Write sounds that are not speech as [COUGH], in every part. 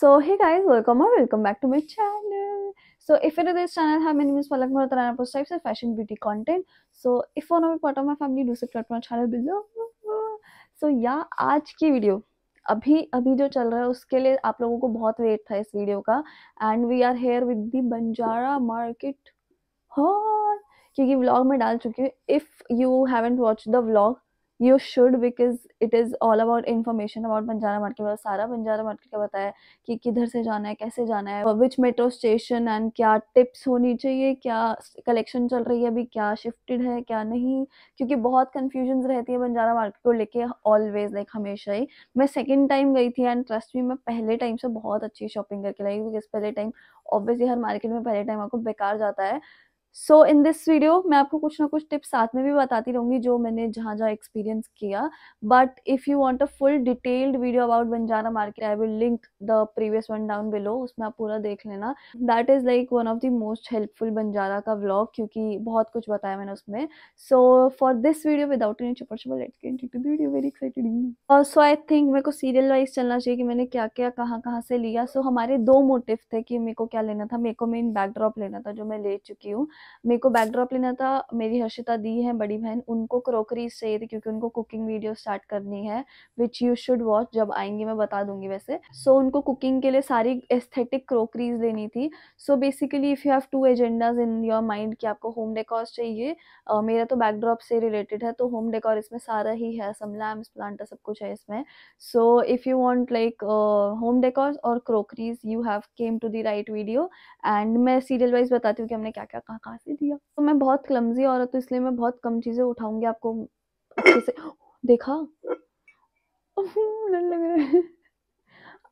सो hey guys welcome और welcome back to my channel so if at this channel है मेरी मीन पलक मेरा तरह पोस्ट टाइप से fashion beauty content so if one of part of my family do subscribe my channel below so yeah आज की video अभी अभी जो चल रहा है उसके लिए आप लोगों को बहुत वेट था इस वीडियो का and we are here with the Banjara market हॉ क्योंकि व्लॉग में डाल चुकी हूँ if you haven't watch the vlog you should because it is all about information about Banjara market मतलब सारा बंजारा मार्केट का बताया कि किधर से जाना है कैसे जाना है विच मेट्रो स्टेशन एंड क्या टिप्स होनी चाहिए क्या कलेक्शन चल रही है अभी क्या शिफ्टेड है क्या नहीं क्योंकि बहुत कन्फ्यूजन रहती है बंजारा मार्केट को लेके ऑलवेज लाइक हमेशा ही मैं सेकेंड टाइम गई थी एंड ट्रस्ट भी मैं पहले टाइम से बहुत अच्छी शॉपिंग करके लाई बिकॉज पहले टाइम ऑब्वियसली हर मार्केट में पहले टाइम आपको बेकार जाता है सो इन दिस वीडियो मैं आपको कुछ ना कुछ टिप्स साथ में भी बताती रहूँगी जो मैंने जहाँ जहाँ एक्सपीरियंस किया but if you want a full detailed video about Banjara market I will link the previous one down below उसमें आप पूरा देख लेना that is like one of the most helpful Banjara का ब्लॉग क्योंकि बहुत कुछ बताया मैंने उसमें so for this video without any चुपर चुपर let get video very excited so I think मेरे को सीरियल वाइज चलना चाहिए कि मैंने क्या क्या कहाँ कहाँ से लिया सो so, हमारे दो मोटिव थे कि मेरे को क्या लेना था मेरे को मेन बैकड्रॉप लेना था जो मैं ले चुकी हूँ मेरे को बैकड्रॉप लेना था मेरी हर्षिता दी है बड़ी बहन उनको क्रोकरी से क्योंकि उनको कुकिंग वीडियो स्टार्ट करनी है विच यू शुड वॉच जब आएंगी मैं बता दूंगी वैसे सो so, उनको कुकिंग के लिए सारी एस्थेटिक क्रोकरीज लेनी थी so basically if you have to agendas in your mind कि आपको होम डेकॉर्स चाहिए uh, मेरा तो बैकड्रॉप से रिलेटेड है तो होम डेकॉर इसमें सारा ही है सम लैम्स सब कुछ है इसमें so if you want like home decors और crockeries you have came to the right video and मैं सीरियल वाइज बताती हूँ कि हमने क्या क्या कहाँ कहाँ उठा से दिया तो मैं बहुत क्लमजी औरत हूँ इसलिए मैं बहुत कम चीज़ें उठाऊंगी आपको अच्छे से देखा लग रहा है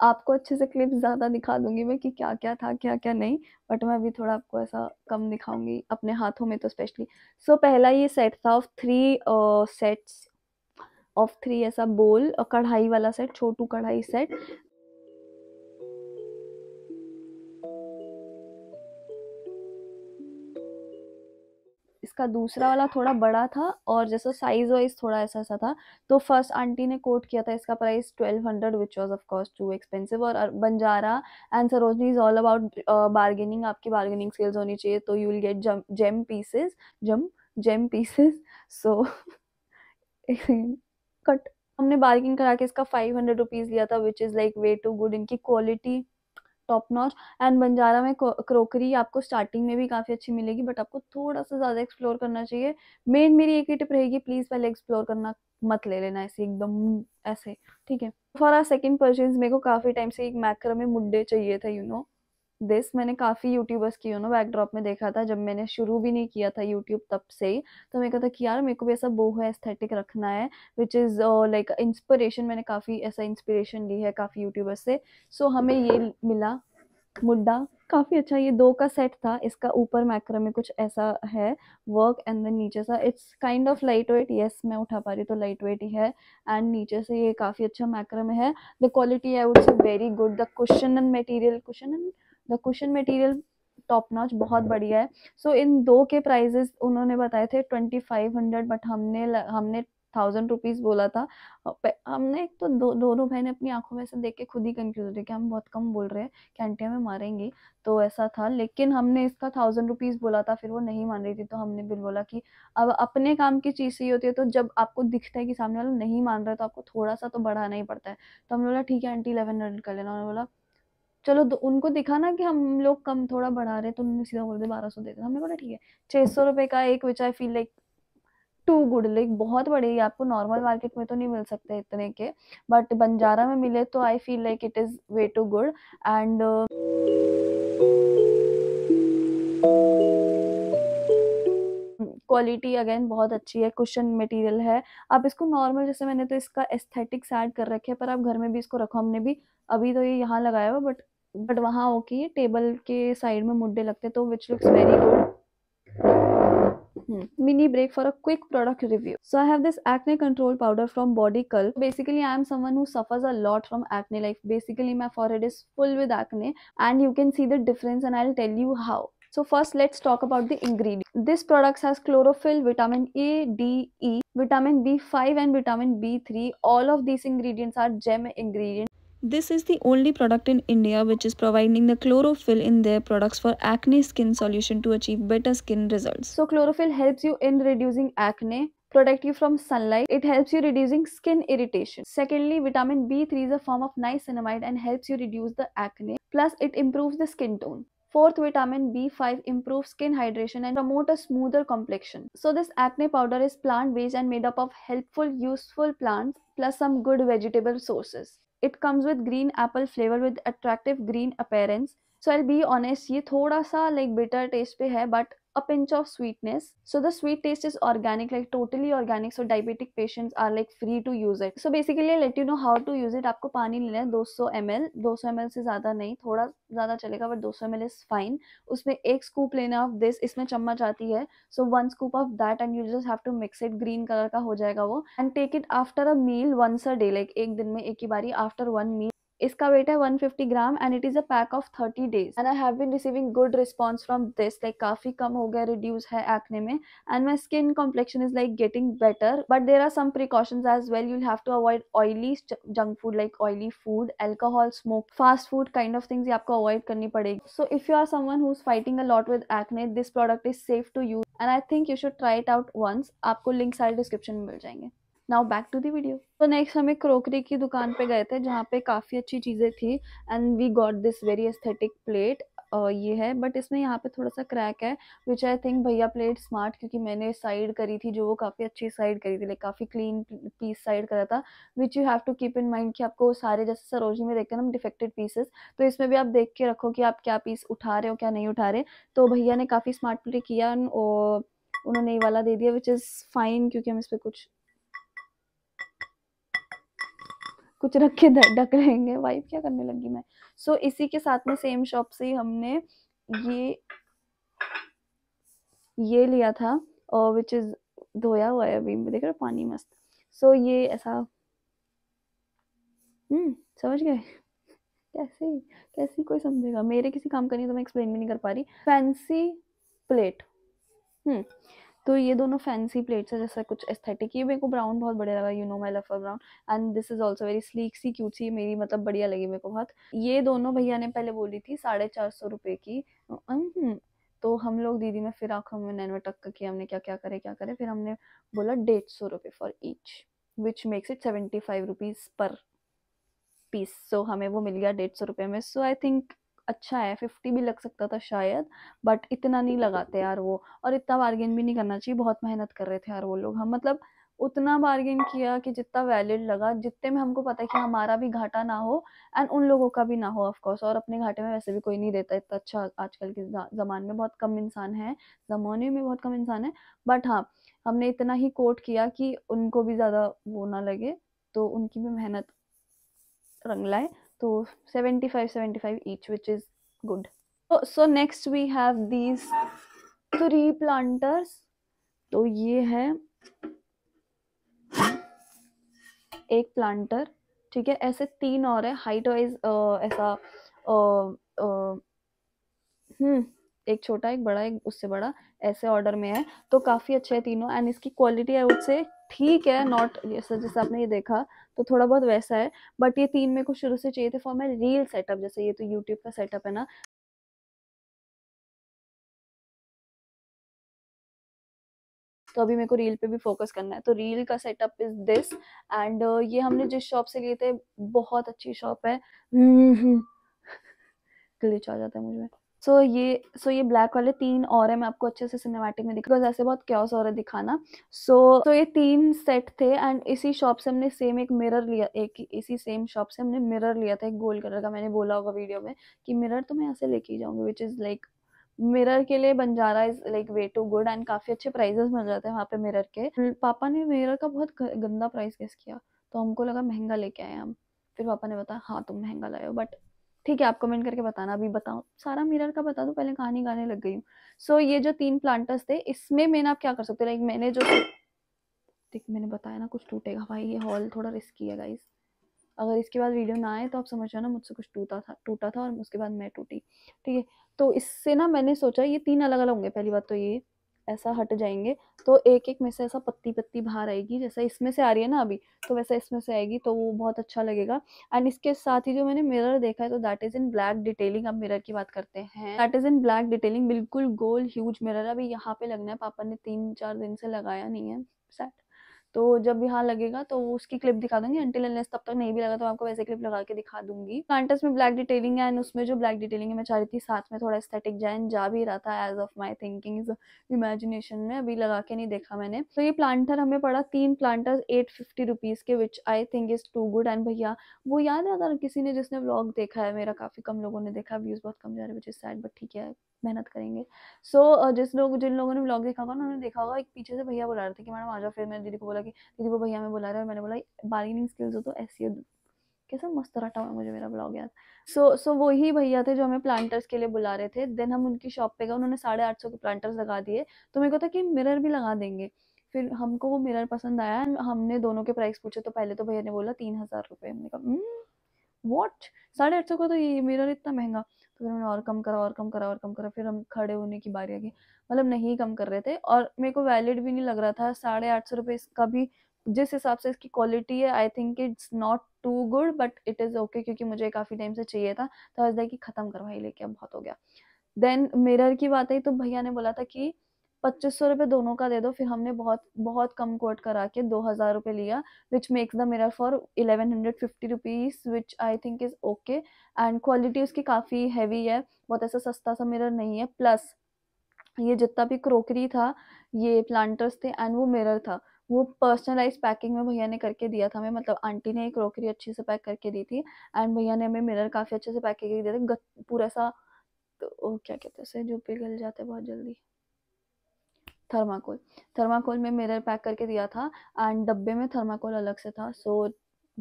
आपको अच्छे से क्लिप्स ज़्यादा दिखा दूंगी मैं कि क्या क्या था क्या क्या नहीं बट मैं अभी थोड़ा आपको ऐसा कम दिखाऊंगी अपने हाथों में तो स्पेशली सो so, पहला ये सेट था of three sets of three ऐसा बोल कढ़ाई वाला सेट छोटू कढ़ाई सेट इसका दूसरा वाला थोड़ा बड़ा था और जैसा साइज वाइज थोड़ा ऐसा ऐसा था तो फर्स्ट आंटी ने कोट किया था इसका price twelve hundred which was of course too expensive और Banjara and Sarojini is all about bargaining आपकी बार्गेनिंग स्किल्स होनी चाहिए तो you will get gem gem pieces gem gem pieces so cut हमने बार्गिंग करा के इसका फाइव हंड्रेड रुपीज़ लिया था which is like way too good इनकी quality top notch and Banjara में क्रोकरी आपको स्टार्टिंग में भी काफ़ी अच्छी मिलेगी बट आपको थोड़ा सा ज़्यादा एक्सप्लोर करना चाहिए मेन मेरी एक ही टिप रहेगी प्लीज़ पहले एक्सप्लोर करना मत ले लेना ऐसे एकदम ऐसे ठीक है फॉर आर सेकेंड परचेज मेरे को काफ़ी टाइम से एक मैक्रो में चाहिए था you you know know. This मैंने काफ़ी यूट्यूबर्स की यू नो बैकड्रॉप में देखा था जब मैंने शुरू भी नहीं किया था यूट्यूब तब से ही तो मैंने कहा था कि यार मेरे को भी ऐसा बोह एस्थेटिक रखना है विच इज़ लाइक इंस्पिरेशन मैंने काफ़ी ऐसा इंस्पिरेशन ली है काफ़ी यूट्यूबर्स से सो so, हमें ये मिला मुड्डा काफ़ी अच्छा ये दो का सेट था इसका ऊपर मैक्रो में कुछ ऐसा है वर्क एंड देन नीचे सा it's kind of light weight yes मैं उठा पा रही तो लाइट वेट ही है एंड नीचे से ये काफ़ी अच्छा मैक्रो में है the quality I would say very good the question and material question and the question material top notch बहुत बढ़िया है सो so, इन दो के प्राइजेस उन्होंने बताए थे ट्वेंटी फाइव हंड्रेड बट हमने हमने थाउजेंड रुपीज़ बोला था हमने एक तो दो दोनों ने अपनी आंखों में से देख के खुद ही कंफ्यूज थे कि हम बहुत कम बोल रहे हैं कि में हमें मारेंगी तो ऐसा था लेकिन हमने इसका थाउजेंड रुपीज़ बोला था फिर वो नहीं मान रही थी तो हमने बिल बोला कि अब अपने काम की चीज़ सही होती है तो जब आपको दिखता है कि सामने वाला नहीं मान रहा है तो आपको थोड़ा सा तो बढ़ाना ही पड़ता है तो हमने बोला ठीक है आंटी इलेवन हंड्रेड कर लेना उन्होंने बोला चलो उनको दिखा ना कि हम लोग कम थोड़ा बढ़ा रहे तो उन्होंने सीधा बोल दिया बारह सौ दे दिया हमने बोला ठीक है छः सौ रुपये का एक which I feel like too good like बहुत बड़े आपको नॉर्मल मार्केट में तो नहीं मिल सकते इतने के बट बंजारा में मिले तो I feel like it is way too good and quality again बहुत अच्छी है कुशन मटेरियल है आप इसको नॉर्मल जैसे मैंने तो इसका एस्थेटिक्स ऐड कर रखे हैं पर आप घर में भी इसको रखो हमने भी अभी तो ये यहाँ लगाया हुआ बट बट वहाँ ओके टेबल के साइड में मुड्डे लगते तो which looks very good mini break for a quick product review so I have this acne control powder from body cal basically I am someone who suffers a lot from acne like basically my for is full with acne and you can see the difference and I will tell you how so first let's talk about the ingredient this product has chlorophyll vitamin A D E vitamin B five and vitamin B three all of this ingredients are gem ingredient This is the only product in India which is providing the chlorophyll in their products for acne skin solution to achieve better skin results. So chlorophyll helps you in reducing acne, protect you from sunlight. It helps you reducing skin irritation. Secondly, vitamin B3 is a form of niacinamide and helps you reduce the acne. Plus, it improves the skin tone. Fourth, vitamin B5 improves skin hydration and promote a smoother complexion. So this acne powder is plant-based and made up of helpful, useful plants plus some good vegetable sources. It comes with green apple flavour with attractive green appearance so I be honest ये थोड़ा सा like better taste पे है but a pinch of sweetness. So the sweet taste is organic, like totally organic. So diabetic patients are like free to use it. So basically let you know how to use it. आपको पानी लेना है 200 ml, 200 ml से ज़्यादा नहीं थोड़ा ज़्यादा चलेगा but 200 ml is fine. उसमें एक scoop लेना of this. इसमें चम्मच आती है So one scoop of that and you just have to mix it. Green color का हो जाएगा वो And take it after a meal once a day. Like एक दिन में एक ही बारी after one meal. इसका वेट है 150 gram and it is a pack of 30 days and I have been receiving good response from this like काफ़ी कम हो गया रिड्यूस है एक्ने में and my skin complexion is like getting better but there are some precautions as well you have to avoid oily junk food like oily food alcohol smoke fast food kind of things आपको avoid करनी पड़ेगी सो if you are someone who is fighting a lot with acne this product is safe to use and I think you should try it out once आपको link सारे description में मिल जाएंगे now back to the video तो next हमें crockery की दुकान पे गए थे जहाँ पे काफ़ी अच्छी चीज़ें थी and we got this very aesthetic plate ये है बट इसमें यहाँ पे थोड़ा सा क्रैक है विच आई थिंक भैया प्लेट स्मार्ट क्योंकि मैंने साइड करी थी जो वो काफ़ी अच्छी साइड करी थी लाइक काफ़ी क्लीन पीस साइड करा था which you have to keep in mind कि आपको सारे जैसे सरोजनी में देखते हैं ना डिफेक्टेड पीसेस तो इसमें भी आप देख के रखो कि आप क्या पीस उठा रहे हो क्या नहीं उठा रहे तो भैया ने काफ़ी स्मार्ट प्ले किया और उन्होंने ये वाला दे दिया विच इज़ फाइन क्योंकि हम इस पर कुछ कुछ रख के ढक रहेंगे वाइप क्या करने लगी मैं सो so, इसी के साथ में सेम शॉप से ही हमने ये ये लिया था और विच इज़ धोया हुआ है अभी देख रहे पानी मस्त सो so, ये ऐसा हम्म समझ गए कैसे कैसे कोई समझेगा मेरे किसी काम का नहीं तो मैं एक्सप्लेन भी नहीं कर पा रही फैंसी प्लेट हम्म तो ये दोनों फैंसी प्लेट्स है जैसा कुछ एस्थेटिक ये मेरे को ब्राउन बहुत बढ़िया लगा you know my love brown and this is also very sleek सी क्यूट सी मेरी मतलब बढ़िया लगी मेरे को बहुत ये दोनों भैया ने पहले बोली थी साढ़े चार सौ रुपये की तो हम लोग दीदी में फिर आंखों में नैनवे टक टक्कर किया हमने क्या क्या करे क्या करे फिर हमने बोला डेढ़ सौ रुपये for each which makes it seventy five rupees per piece so हमें वो मिल गया डेढ़ सौ रुपये में सो आई थिंक अच्छा है फिफ्टी भी लग सकता था शायद बट इतना नहीं लगाते यार वो और इतना बार्गेन भी नहीं करना चाहिए बहुत मेहनत कर रहे थे यार वो लोग हम मतलब उतना बार्गेन किया कि जितना वैलिड लगा जितने में हमको पता है कि हमारा भी घाटा ना हो एंड उन लोगों का भी ना हो ऑफकोर्स और अपने घाटे में वैसे भी कोई नहीं देता इतना अच्छा आजकल के ज़माने में बहुत कम इंसान है ज़माने में बहुत कम इंसान है बट हाँ हमने इतना ही कोट किया कि उनको भी ज़्यादा वो ना लगे तो उनकी भी मेहनत रंग लाए So 75, 75 each, which is good. So, oh, so next we have these three planters. तो ये है एक प्लांटर ठीक है ऐसे तीन और है हाइट वाइज ऐसा हम्म एक छोटा एक बड़ा एक उससे बड़ा ऐसे ऑर्डर में है तो काफ़ी अच्छे है तीनों एंड इसकी क्वालिटी आई उससे से ठीक है नॉट जैसा जैसा आपने ये देखा तो थोड़ा बहुत वैसा है बट ये तीन मेरे को शुरू से चाहिए थे फॉर माई रील सेटअप जैसे ये तो यूट्यूब का सेटअप है ना तो अभी मेरे को रील पे भी फोकस करना है तो रील का सेटअप इज दिस एंड ये हमने जिस शॉप से लिए थे बहुत अच्छी शॉप है हम्म, हम्म। [LAUGHS] ग्लिच आ जाता है मुझे सो ये सो ये ब्लैक वाले तीन और है मैं आपको अच्छे से सिनेमैटिक में दिखा ऐसे बहुत क्योस और है दिखाना सो so, तो ये तीन सेट थे एंड इसी शॉप से हमने सेम एक मिरर लिया एक इसी सेम शॉप से हमने मिरर लिया था एक गोल कलर का मैंने बोला होगा वीडियो में कि मिरर तो मैं ऐसे लेके ही जाऊँगी विच इज़ लाइक मिरर के लिए Banjara is like way too good and काफ़ी अच्छे प्राइजेस मिल जाते हैं वहाँ पे मिरर के hmm, पापा ने मिरर का बहुत गंदा प्राइस गेस किया तो हमको लगा महंगा लेके आए हम फिर पापा ने बताया हाँ तुम महंगा लाए हो बट ठीक है आप कमेंट करके बताना अभी बताओ सारा मिरर का बता दो पहले कहानी गाने लग गई हूँ सो so, ये जो तीन प्लांटर्स थे इसमें मैंने आप क्या कर सकते लाइक मैंने जो देख मैंने बताया ना कुछ टूटेगा भाई ये हॉल थोड़ा रिस्की है गाइस अगर इसके बाद वीडियो ना आए तो आप समझ ना मुझसे कुछ टूटा था टूटा था और उसके बाद मैं टूटी ठीक है तो इससे ना मैंने सोचा ये तीन अलग अलग होंगे पहली बात तो ये ऐसा हट जाएंगे तो एक एक में से ऐसा पत्ती पत्ती बाहर आएगी जैसा इसमें से आ रही है ना अभी तो वैसा इसमें से आएगी तो वो बहुत अच्छा लगेगा एंड इसके साथ ही जो मैंने मिरर देखा है तो that is in black detailing अब मिरर की बात करते हैं that is in black detailing बिल्कुल गोल ह्यूज मिरर अभी यहाँ पे लगना है पापा ने तीन चार दिन से लगाया नहीं है सेट तो जब यहाँ लगेगा तो उसकी क्लिप दिखा दूंगी अंटिल अनलेस तब तक नहीं भी लगा तो आपको वैसे क्लिप लगा के दिखा दूंगी कांटस में ब्लैक डिटेलिंग है एंड उसमें जो ब्लैक डिटेलिंग है मैं चाह रही थी साथ में थोड़ा स्थेटिक जैन जा भी रहा था edge of my thinking imagination में अभी लगा के नहीं देखा मैंने तो ये प्लांटर हमें पड़ा तीन प्लांटर एट फिफ्टी रुपीज़ के which I think is too good and भैया वो याद है अगर किसी ने जिसने ब्लॉग देखा है मेरा काफ़ी कम लोगों ने देखा व्यूज़ बहुत कम जा रहे हैं सैड बट ठीक है मेहनत करेंगे सो so, जिस लोग जिन लोगों ने ब्लॉग देखा होगा उन्होंने देखा होगा एक पीछे से भैया बुला रहे थे कि मैडम जाओ फिर मैंने दीदी को बोला बोला कि दीदी वो भैया हमें बुला रहे और मैंने बोला बार्गेनिंग स्किल्स हो तो ऐसी कैसे मस्त रटा हुआ मुझे मेरा ब्लॉग याद सो सो so वही भैया थे जो हमें प्लांटर्स के लिए बुला रहे थे देन हम उनकी शॉप पे गए उन्होंने साढ़े आठ सौ के प्लांटर्स लगा दिए तो मेरे को था कि मिरर भी लगा देंगे फिर हमको वो मिरर पसंद आया हमने दोनों के प्राइस पूछे तो पहले तो भैया ने बोला तीन हज़ार रुपये हमने कहा वॉट हम्म, साढ़े आठ सौ का तो ये मिरर इतना महंगा फिर उन्होंने और कम करा और कम करा और कम करा फिर हम खड़े होने की बारी आ गई मतलब नहीं कम कर रहे थे और मेरे को वैलिड भी नहीं लग रहा था साढ़े आठ सौ रुपये इसका भी जिस हिसाब से इसकी क्वालिटी है I think it's not too good but it is okay क्योंकि मुझे काफ़ी टाइम से चाहिए था तो आज कि ख़त्म करवाई लेके अब बहुत हो गया देन मिरर की बात आई तो भैया ने बोला था कि पच्चीस सौ रुपये दोनों का दे दो फिर हमने बहुत बहुत कम कोट करा के दो हज़ार रुपये लिया which makes the mirror for eleven hundred fifty rupees which I think is okay and quality उसकी काफ़ी हैवी है बहुत ऐसा सस्ता सा मिरर नहीं है प्लस ये जितना भी क्रोकरी था ये प्लांटर्स थे एंड वो मिरर था वो पर्सनलाइज पैकिंग में भैया ने करके दिया था हमें मतलब आंटी ने क्रोकरी अच्छे से पैक करके दी थी एंड भैया ने हमें मिरर काफ़ी अच्छे से पैक करके दिया था पूरा सा तो क्या कहते हैं जो पिघल जाते बहुत जल्दी थर्माकोल थर्माकोल में मिरर पैक करके दिया था एंड डब्बे में थर्माकोल अलग से था सो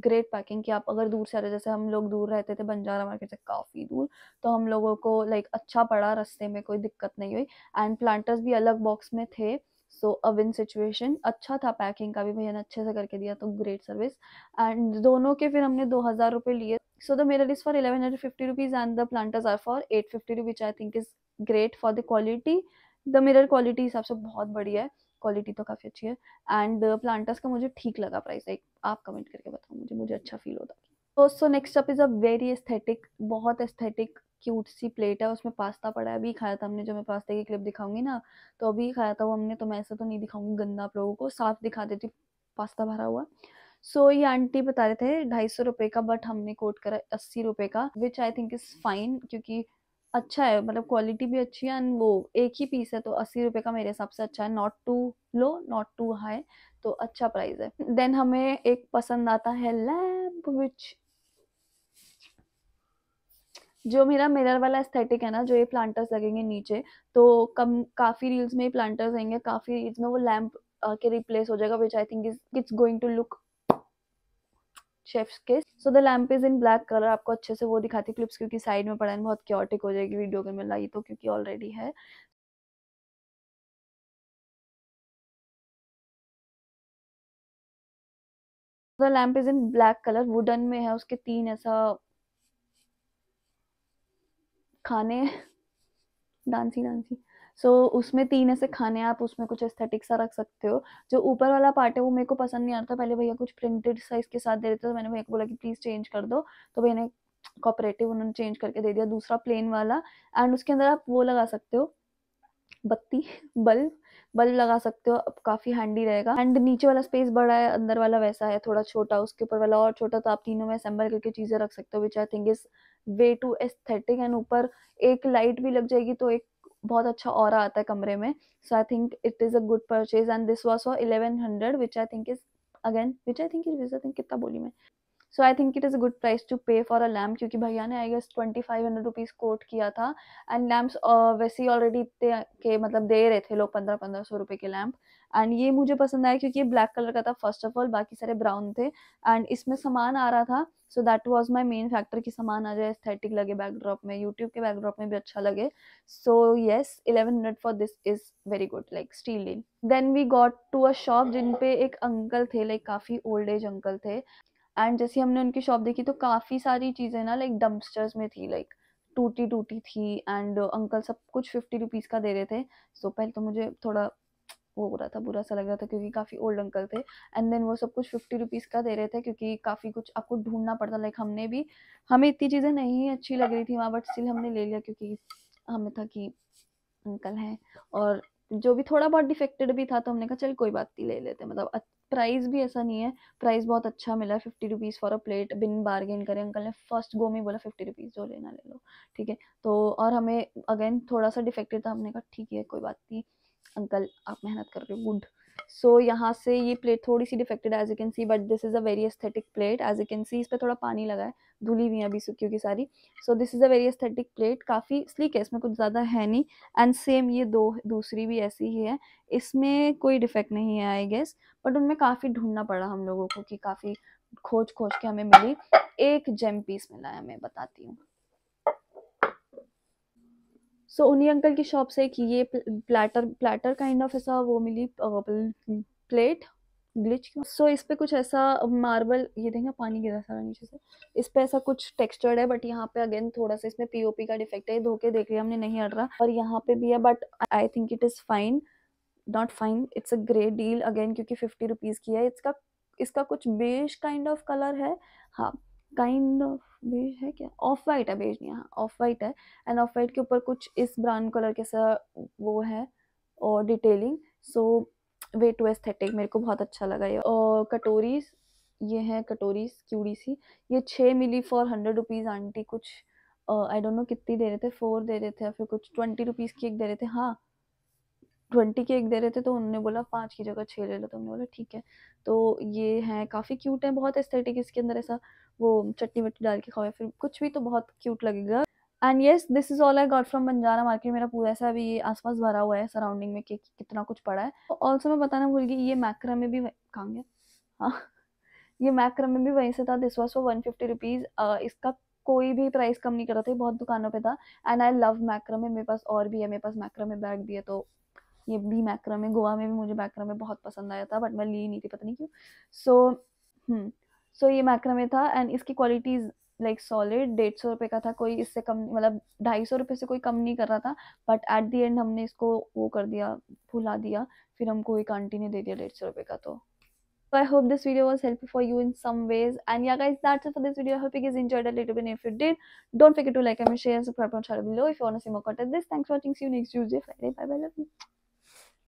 ग्रेट पैकिंग कि आप अगर दूर से आ रहे जैसे हम लोग दूर रहते थे बंजारा मार्केट से काफ़ी दूर तो हम लोगों को लाइक like, अच्छा पड़ा रास्ते में कोई दिक्कत नहीं हुई एंड प्लांटर्स भी अलग बॉक्स में थे सो अ विन सिचुएशन अच्छा था पैकिंग का भी भैया ने अच्छे से करके दिया तो ग्रेट सर्विस एंड दोनों के फिर हमने दो हज़ार रुपये लिए सो द मेरा is for eleven hundred fifty rupees and the planters are for eight fifty rupees I think is great for the quality the mirror quality हिसाब से बहुत बढ़िया है क्वालिटी तो काफ़ी अच्छी है एंड प्लांटर्स uh, का मुझे ठीक लगा प्राइस एक आप कमेंट करके बताओ मुझे मुझे अच्छा फील होता so next up is a very aesthetic बहुत एस्थेटिक क्यूट सी प्लेट है उसमें पास्ता पड़ा है अभी खाया था हमने जो मैं पास्ता की क्लिप दिखाऊंगी ना तो अभी खाया था वो हमने तो मैं ऐसा तो नहीं दिखाऊंगी गंदा आप लोगों को साफ दिखा देती पास्ता भरा हुआ सो so, ये आंटी बता रहे थे ढाई सौ रुपये का बट हमने कोट करा अस्सी रुपये का which I think is fine क्योंकि अच्छा है मतलब क्वालिटी भी अच्छी है एंड वो एक ही पीस है तो अस्सी रुपये का मेरे हिसाब से अच्छा है not too low not too high तो अच्छा प्राइस है देन हमें एक पसंद आता है लैम्प विच जो मेरा मिरर वाला एस्थेटिक है ना जो ये प्लांटर्स लगेंगे नीचे तो कम काफ़ी रील्स में प्लांटर्स आएंगे काफ़ी रील्स में वो लैम्प के रिप्लेस हो जाएगा which I think is it's going to look chefs के so the lamp is in black colour आपको अच्छे से वो दिखाती क्लिप्स क्योंकि साइड में पड़ा है बहुत क्योटिक हो जाएगी वीडियो के मिला ये तो क्योंकि ऑलरेडी है the lamp is in black colour wooden में है उसके तीन ऐसा खाने डांसी डांसी सो so, उसमें तीन ऐसे खाने आप उसमें कुछ एस्थेटिक सा रख सकते हो जो ऊपर वाला पार्ट है वो मेरे को पसंद नहीं आता पहले भैया कुछ प्रिंटेड साइज के साथ दे देते तो मैंने भैया को बोला कि प्लीज़ चेंज कर दो तो भैया ने कॉपरेटिव उन्होंने चेंज करके दे दिया दूसरा प्लेन वाला एंड उसके अंदर आप वो लगा सकते हो बत्ती [LAUGHS] बल्ब बल्ब लगा सकते हो अब काफ़ी हैंडी रहेगा एंड नीचे वाला स्पेस बड़ा है अंदर वाला वैसा है थोड़ा छोटा उसके ऊपर वाला और छोटा तो आप तीनों में असेंबल करके चीज़ें रख सकते हो which I think is way too aesthetic and ऊपर एक लाइट भी लग जाएगी तो एक बहुत अच्छा और आता है कमरे में so I think it is a good purchase and this was for eleven hundred which I think is again which I think is I think कितना बोली मैं so I think it is a good price to pay for a lamp क्योंकि भैया ने I guess twenty five hundred rupees quote किया था and lamps वैसे ही already इतने के मतलब दे रहे थे लोग पंद्रह पंद्रह सौ रुपये के लैम्प एंड ये मुझे पसंद आया क्योंकि ये ब्लैक कलर का था फर्स्ट ऑफ ऑल बाकी सारे ब्राउन थे एंड इसमें सामान आ रहा था so that was my main factor कि सामान आ जाए एस्थेटिक लगे बैकड्रॉप में यूट्यूब के बैकड्रॉप में भी अच्छा लगे so yes eleven hundred for this is very good like still in then we got to a shop जिन पे एक अंकल थे लाइक काफ़ी ओल्ड एज अंकल थे एंड जैसे हमने उनकी शॉप देखी तो काफ़ी सारी चीज़ें ना लाइक डम्पस्टर्स में थी लाइक टूटी टूटी थी एंड अंकल सब कुछ फिफ्टी रुपीज़ का दे रहे थे सो so, पहले तो मुझे थोड़ा वो हो रहा था बुरा सा लग रहा था क्योंकि काफ़ी ओल्ड अंकल थे एंड देन वो सब कुछ फिफ्टी रुपीज़ का दे रहे थे क्योंकि काफ़ी कुछ आपको ढूंढना पड़ता लाइक हमने भी हमें इतनी चीज़ें नहीं अच्छी लग रही थी वहाँ बट स्टिल हमने ले लिया क्योंकि हमें था कि अंकल हैं और जो भी थोड़ा बहुत डिफेक्टेड भी था तो हमने कहा चल कोई बात नहीं ले लेते मतलब प्राइस भी ऐसा नहीं है प्राइस बहुत अच्छा मिला है fifty rupees for a plate बिन बार्गेन करें अंकल ने फर्स्ट गो में बोला फिफ्टी रुपीज़ जो लेना ले लो ठीक है तो और हमें अगेन थोड़ा सा डिफेक्टेड था हमने कहा ठीक है कोई बात नहीं अंकल आप मेहनत कर रहे हो गुड सो यहाँ से ये प्लेट थोड़ी सी defected as you can see but this is a very aesthetic plate as you can see इस पर थोड़ा पानी लगा है धुली हुई है अभी सूखी की सारी so this is a very aesthetic plate काफ़ी स्लीक है इसमें कुछ ज़्यादा है नहीं एंड सेम ये दो दूसरी भी ऐसी ही है इसमें कोई डिफेक्ट नहीं है आई गेस बट उनमें काफ़ी ढूंढना पड़ा हम लोगों को कि काफ़ी खोज खोज के हमें मिली एक जेम पीस मिला है मैं बताती हूँ सो उन्हीं अंकल की शॉप से एक ये प्लेटर प्लेटर काइंड ऑफ ऐसा वो मिली प्लेट ग्लिच सो so, इस पर कुछ ऐसा मार्बल ये देखना पानी गिरा सारा नीचे से इस पे ऐसा कुछ टेक्सचर्ड है बट यहाँ पे अगेन थोड़ा सा इसमें पीओपी का डिफेक्ट है धोके देख लिया हमने नहीं हट रहा और यहाँ पे भी है but I think it is fine not fine it's a great deal again क्योंकि फिफ्टी रुपीज़ की है इसका इसका कुछ बेश काइंड ऑफ कलर है हाँ काइंड ऑफ बेज है क्या ऑफ वाइट है बेज नहीं ऑफ वाइट है एंड ऑफ वाइट के ऊपर कुछ इस ब्राउन कलर के सा वो है और detailing so way too aesthetic मेरे को बहुत अच्छा लगा ये और कटोरीज ये है कटोरीज क्यूड़ी सी ये छः मिली फॉर हंड्रेड रुपीज़ आंटी कुछ आई डोंट नो कितनी दे रहे थे फोर दे रहे थे या फिर कुछ ट्वेंटी रुपीज़ की एक दे रहे थे हाँ ट्वेंटी के एक दे रहे थे तो उन्होंने बोला पाँच की जगह छः ले लो तो हमने बोला ठीक है तो ये हैं काफ़ी क्यूट हैं बहुत एस्थेटिक इसके अंदर ऐसा वो चटनी वट्टी डाल के खाओ या फिर कुछ भी तो बहुत क्यूट लगेगा and yes this is all I got from Banjara market मेरा पूरा ऐसा अभी आसपास भरा हुआ है सराउंडिंग में कि कितना कुछ पड़ा है ऑल्सो तो मैं बताना भूल गई ये मैक्रा में भी कहाँ गया हाँ ये मैक्रा में भी वहीं से था this was for one fifty rupees इसका कोई भी प्राइस कम नहीं करा रहा था बहुत दुकानों पे था एंड आई लव मैक्रा में मेरे पास और भी है मेरे पास मैक्रा में बैग भी है तो ये भी मैक्रम है गोवा में भी मुझे मैक्रम में बहुत पसंद आया था बट मैं ली नहीं थी पता नहीं क्यों सो सो ये मैक्रम में था एंड इसकी क्वालिटीज़ लाइक सॉलिड डेढ़ सौ रुपये का था कोई इससे कम मतलब ढाई सौ रुपये से कोई कम नहीं कर रहा था बट एट दी एंड हमने इसको वो कर दिया भुला दिया फिर हमको एक आंटी ने दे दिया डेढ़ सौ रुपये का तो So I hope this video was helpful for you in some ways. And yeah, guys, that's it for this video. I hope you guys enjoyed it a little bit. if you did, don't forget to like, comment, share, and subscribe on channel below. If you want to see more content, this. Thanks for watching. See you next Tuesday, Friday. Bye bye. Love you.